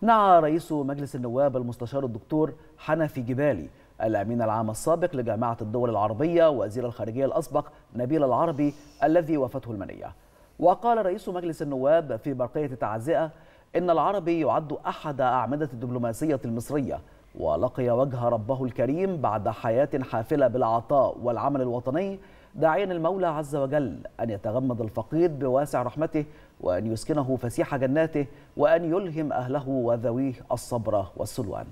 نعى رئيس مجلس النواب المستشار الدكتور حنفي جبالي الأمين العام السابق لجامعة الدول العربية وزير الخارجية الأسبق نبيل العربي الذي وافته المنية وقال رئيس مجلس النواب في برقية تعزئة إن العربي يعد أحد أعمدة الدبلوماسية المصرية ولقي وجه ربه الكريم بعد حياة حافلة بالعطاء والعمل الوطني داعيا المولى عز وجل أن يتغمد الفقيد بواسع رحمته وأن يسكنه فسيح جناته وأن يلهم أهله وذويه الصبر والسلوان